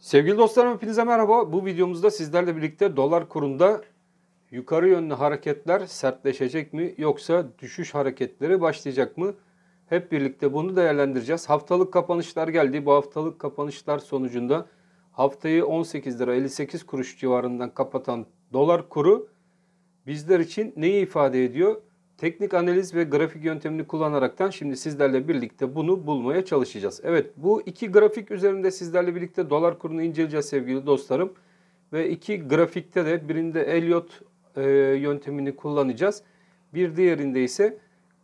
Sevgili dostlarım hepinize merhaba. Bu videomuzda sizlerle birlikte dolar kurunda yukarı yönlü hareketler sertleşecek mi yoksa düşüş hareketleri başlayacak mı? Hep birlikte bunu değerlendireceğiz. Haftalık kapanışlar geldi. Bu haftalık kapanışlar sonucunda haftayı 18 lira 58 kuruş civarından kapatan dolar kuru bizler için neyi ifade ediyor? Teknik analiz ve grafik yöntemini kullanaraktan şimdi sizlerle birlikte bunu bulmaya çalışacağız. Evet bu iki grafik üzerinde sizlerle birlikte dolar kurunu inceleyeceğiz sevgili dostlarım. Ve iki grafikte de birinde Elliot e, yöntemini kullanacağız. Bir diğerinde ise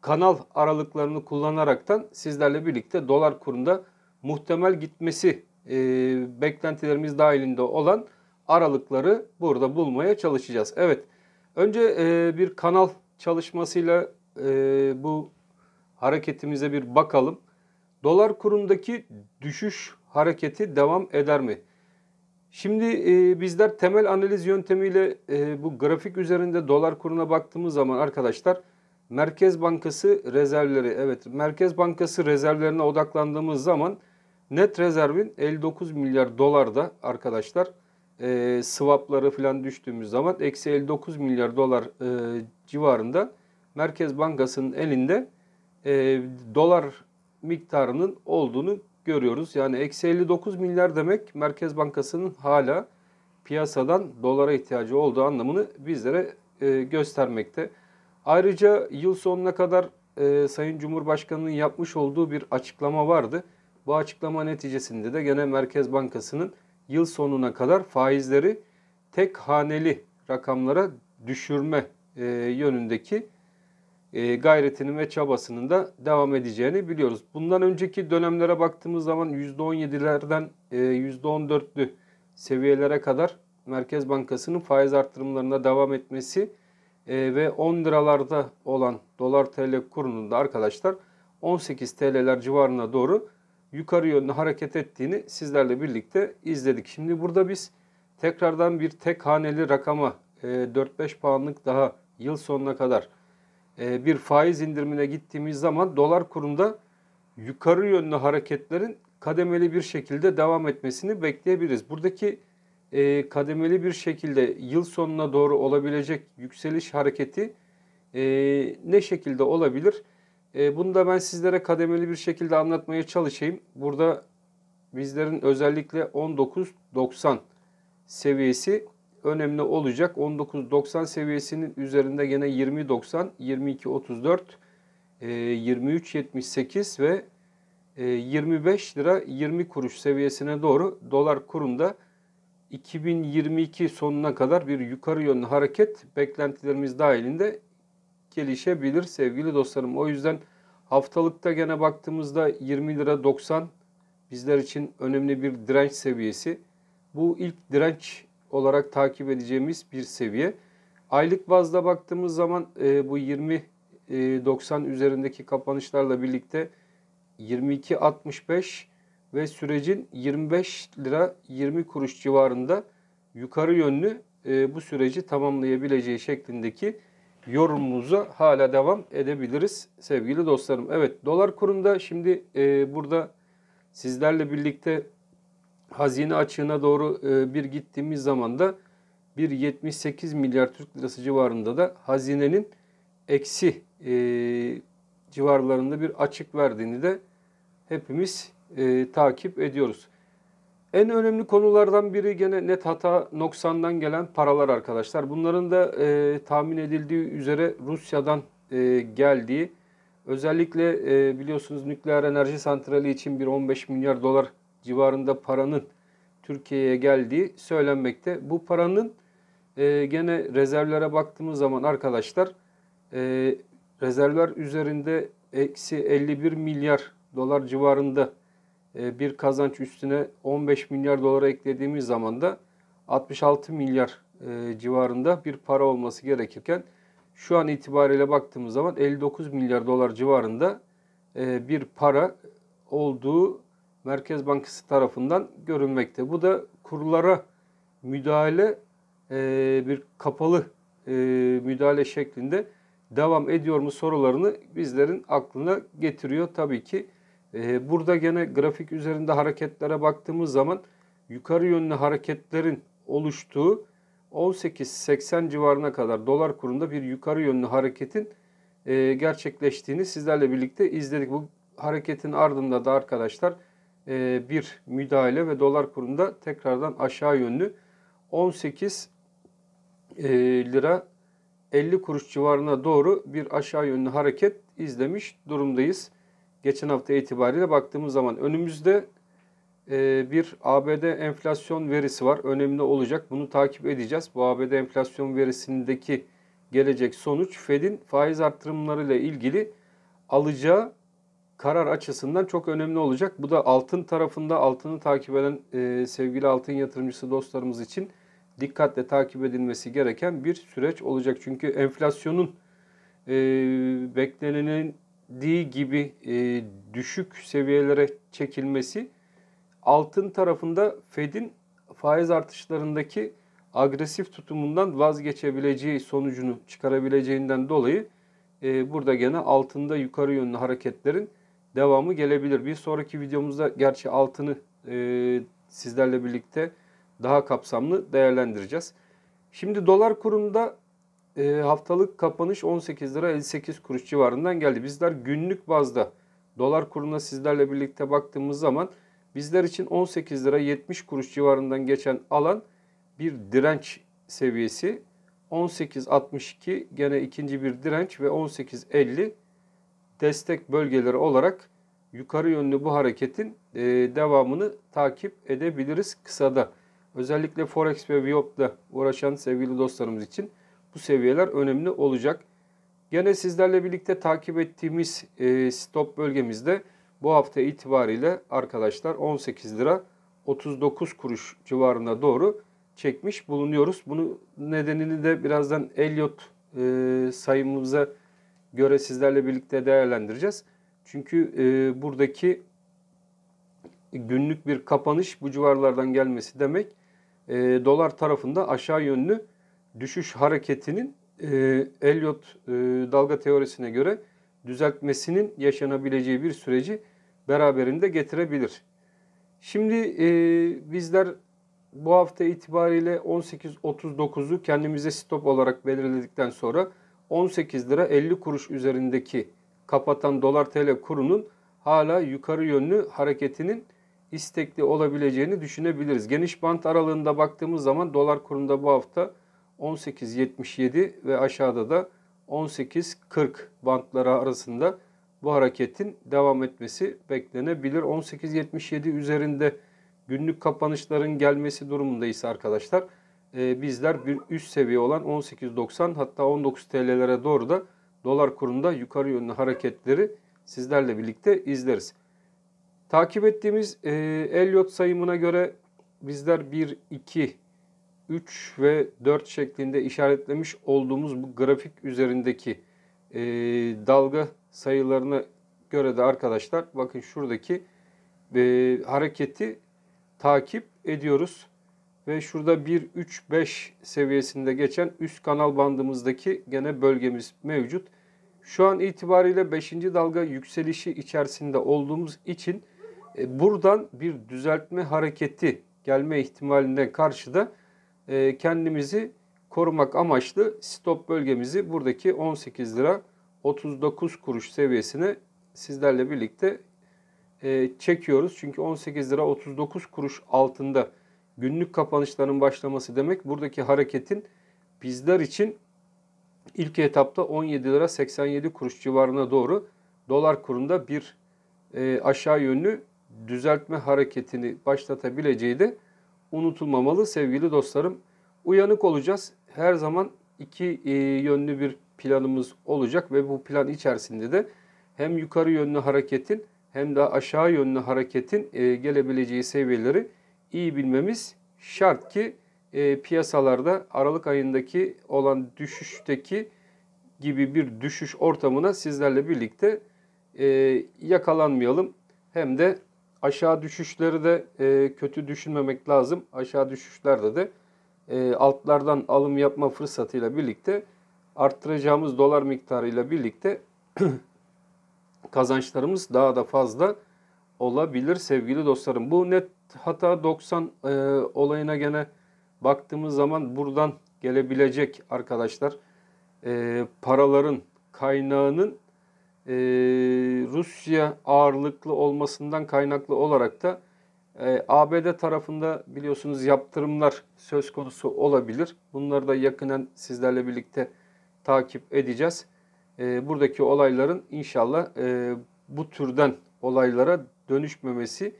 kanal aralıklarını kullanaraktan sizlerle birlikte dolar kurunda muhtemel gitmesi e, beklentilerimiz dahilinde olan aralıkları burada bulmaya çalışacağız. Evet önce e, bir kanal çalışmasıyla e, bu hareketimize bir bakalım. Dolar kurundaki düşüş hareketi devam eder mi? Şimdi e, bizler temel analiz yöntemiyle e, bu grafik üzerinde dolar kuruna baktığımız zaman arkadaşlar Merkez Bankası rezervleri evet Merkez Bankası rezervlerine odaklandığımız zaman net rezervin 59 milyar dolar da arkadaşlar e, swaplara falan düştüğümüz zaman eksi 59 milyar dolar e, civarında Merkez Bankası'nın elinde e, dolar miktarının olduğunu görüyoruz. Yani eksi 59 milyar demek Merkez Bankası'nın hala piyasadan dolara ihtiyacı olduğu anlamını bizlere e, göstermekte. Ayrıca yıl sonuna kadar e, Sayın Cumhurbaşkanı'nın yapmış olduğu bir açıklama vardı. Bu açıklama neticesinde de gene Merkez Bankası'nın yıl sonuna kadar faizleri tek haneli rakamlara düşürme e, yönündeki e, gayretinin ve çabasının da devam edeceğini biliyoruz. Bundan önceki dönemlere baktığımız zaman %17'lerden e, %14'lü seviyelere kadar Merkez Bankası'nın faiz artırımlarına devam etmesi e, ve 10 liralarda olan dolar TL kurunun da arkadaşlar 18 TL'ler civarına doğru yukarı yönlü hareket ettiğini sizlerle birlikte izledik. Şimdi burada biz tekrardan bir tek haneli rakama 4-5 e, puanlık daha yıl sonuna kadar e, bir faiz indirimine gittiğimiz zaman dolar kurunda yukarı yönlü hareketlerin kademeli bir şekilde devam etmesini bekleyebiliriz. Buradaki e, kademeli bir şekilde yıl sonuna doğru olabilecek yükseliş hareketi ne şekilde olabilir? Ee, bunu da ben sizlere kademeli bir şekilde anlatmaya çalışayım. Burada bizlerin özellikle 19.90 seviyesi önemli olacak. 19.90 seviyesinin üzerinde gene 20.90, 22.34, 23.78 ve 25 e, lira 20 kuruş seviyesine doğru dolar kurunda 2022 sonuna kadar bir yukarı yönlü hareket beklentilerimiz dahilinde gelişebilir sevgili dostlarım. O yüzden haftalıkta gene baktığımızda 20 lira 90 bizler için önemli bir direnç seviyesi. Bu ilk direnç olarak takip edeceğimiz bir seviye. Aylık bazda baktığımız zaman e, bu 20 e, 90 üzerindeki kapanışlarla birlikte 22 65 ve sürecin 25 lira 20 kuruş civarında yukarı yönlü e, bu süreci tamamlayabileceği şeklindeki yorumunuza hala devam edebiliriz sevgili dostlarım. Evet dolar kurunda şimdi e, burada sizlerle birlikte hazine açığına doğru e, bir gittiğimiz zaman da bir 78 milyar Türk lirası civarında da hazinenin eksi e, civarlarında bir açık verdiğini de hepimiz e, takip ediyoruz. En önemli konulardan biri gene net hata noksandan gelen paralar arkadaşlar. Bunların da e, tahmin edildiği üzere Rusya'dan e, geldiği özellikle e, biliyorsunuz nükleer enerji santrali için bir 15 milyar dolar civarında paranın Türkiye'ye geldiği söylenmekte. Bu paranın e, gene rezervlere baktığımız zaman arkadaşlar e, rezervler üzerinde eksi 51 milyar dolar civarında ee, bir kazanç üstüne 15 milyar dolara eklediğimiz zaman da 66 milyar e, civarında bir para olması gerekirken şu an itibariyle baktığımız zaman 59 milyar dolar civarında e, bir para olduğu Merkez Bankası tarafından görünmekte. Bu da kurlara müdahale e, bir kapalı müdahale şeklinde devam ediyor mu sorularını bizlerin aklına getiriyor. Tabii ki ee, burada gene grafik üzerinde hareketlere baktığımız zaman yukarı yönlü hareketlerin oluştuğu 18.80 civarına kadar dolar kurunda bir yukarı yönlü hareketin e, gerçekleştiğini sizlerle birlikte izledik. Bu hareketin ardında da arkadaşlar e, bir müdahale ve dolar kurunda tekrardan aşağı yönlü 18 e, lira 50 kuruş civarına doğru bir aşağı yönlü hareket izlemiş durumdayız geçen hafta itibariyle baktığımız zaman önümüzde e, bir ABD enflasyon verisi var. Önemli olacak. Bunu takip edeceğiz. Bu ABD enflasyon verisindeki gelecek sonuç Fed'in faiz arttırımlarıyla ilgili alacağı karar açısından çok önemli olacak. Bu da altın tarafında altını takip eden e, sevgili altın yatırımcısı dostlarımız için dikkatle takip edilmesi gereken bir süreç olacak. Çünkü enflasyonun e, beklenenin di gibi e, düşük seviyelere çekilmesi altın tarafında Fed'in faiz artışlarındaki agresif tutumundan vazgeçebileceği sonucunu çıkarabileceğinden dolayı e, burada gene altında yukarı yönlü hareketlerin devamı gelebilir. Bir sonraki videomuzda gerçi altını e, sizlerle birlikte daha kapsamlı değerlendireceğiz. Şimdi dolar kurunda e, haftalık kapanış 18 lira 58 kuruş civarından geldi. Bizler günlük bazda dolar kuruna sizlerle birlikte baktığımız zaman bizler için 18 lira 70 kuruş civarından geçen alan bir direnç seviyesi. 18.62 gene ikinci bir direnç ve 18.50 destek bölgeleri olarak yukarı yönlü bu hareketin e, devamını takip edebiliriz kısada. Özellikle Forex ve Viyop'la uğraşan sevgili dostlarımız için bu seviyeler önemli olacak. Gene sizlerle birlikte takip ettiğimiz e, stop bölgemizde bu hafta itibariyle arkadaşlar 18 lira 39 kuruş civarına doğru çekmiş bulunuyoruz. Bunu nedenini de birazdan Elliot e, sayımımıza göre sizlerle birlikte değerlendireceğiz. Çünkü e, buradaki günlük bir kapanış bu civarlardan gelmesi demek e, dolar tarafında aşağı yönlü düşüş hareketinin e, Elliot e, dalga teorisine göre düzeltmesinin yaşanabileceği bir süreci beraberinde getirebilir. Şimdi e, bizler bu hafta itibariyle 18.39'u kendimize stop olarak belirledikten sonra 18 lira 50 kuruş üzerindeki kapatan dolar tl kurunun hala yukarı yönlü hareketinin istekli olabileceğini düşünebiliriz. Geniş bant aralığında baktığımız zaman dolar kurunda bu hafta 18.77 ve aşağıda da 18.40 bantları arasında bu hareketin devam etmesi beklenebilir. 18.77 üzerinde günlük kapanışların gelmesi durumundayız arkadaşlar. E, bizler bir üst seviye olan 18.90 hatta 19 TL'lere doğru da dolar kurunda yukarı yönlü hareketleri sizlerle birlikte izleriz. Takip ettiğimiz e, Elliot sayımına göre bizler 1, 2, 3 ve 4 şeklinde işaretlemiş olduğumuz bu grafik üzerindeki e, dalga sayılarına göre de arkadaşlar bakın şuradaki e, hareketi takip ediyoruz. Ve şurada 1-3-5 seviyesinde geçen üst kanal bandımızdaki gene bölgemiz mevcut. Şu an itibariyle 5. dalga yükselişi içerisinde olduğumuz için e, buradan bir düzeltme hareketi gelme ihtimaline karşı da ee, kendimizi korumak amaçlı stop bölgemizi buradaki 18 lira 39 kuruş seviyesine sizlerle birlikte e, çekiyoruz. Çünkü 18 lira 39 kuruş altında günlük kapanışların başlaması demek buradaki hareketin bizler için ilk etapta 17 lira 87 kuruş civarına doğru dolar kurunda bir e, aşağı yönlü düzeltme hareketini başlatabileceği de unutulmamalı sevgili dostlarım. Uyanık olacağız. Her zaman iki e, yönlü bir planımız olacak ve bu plan içerisinde de hem yukarı yönlü hareketin hem de aşağı yönlü hareketin e, gelebileceği seviyeleri iyi bilmemiz şart ki e, piyasalarda Aralık ayındaki olan düşüşteki gibi bir düşüş ortamına sizlerle birlikte yakalanmayalım. Hem de aşağı düşüşleri de e, kötü düşünmemek lazım. Aşağı düşüşlerde de e, altlardan alım yapma fırsatıyla birlikte arttıracağımız dolar miktarıyla birlikte kazançlarımız daha da fazla olabilir sevgili dostlarım. Bu net hata 90 e, olayına gene baktığımız zaman buradan gelebilecek arkadaşlar e, paraların kaynağının e, Rusya ağırlıklı olmasından kaynaklı olarak da e, ABD tarafında biliyorsunuz yaptırımlar söz konusu olabilir. Bunları da yakından sizlerle birlikte takip edeceğiz. E, buradaki olayların inşallah e, bu türden olaylara dönüşmemesi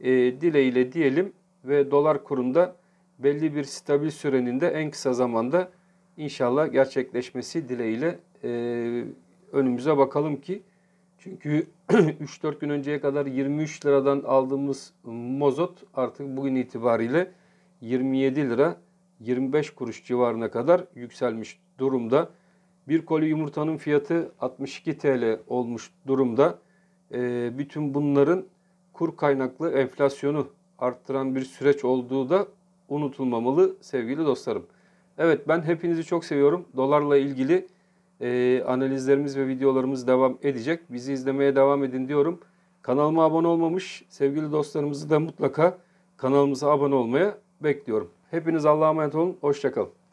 e, dileğiyle diyelim ve dolar kurunda belli bir stabil sürenin de en kısa zamanda inşallah gerçekleşmesi dileğiyle e, önümüze bakalım ki çünkü 3-4 gün önceye kadar 23 liradan aldığımız mozot artık bugün itibariyle 27 lira 25 kuruş civarına kadar yükselmiş durumda. Bir koli yumurtanın fiyatı 62 TL olmuş durumda. Ee, bütün bunların kur kaynaklı enflasyonu arttıran bir süreç olduğu da unutulmamalı sevgili dostlarım. Evet ben hepinizi çok seviyorum. Dolarla ilgili e, analizlerimiz ve videolarımız devam edecek. Bizi izlemeye devam edin diyorum. Kanalıma abone olmamış sevgili dostlarımızı da mutlaka kanalımıza abone olmaya bekliyorum. Hepiniz Allah'a emanet olun. Hoşçakalın.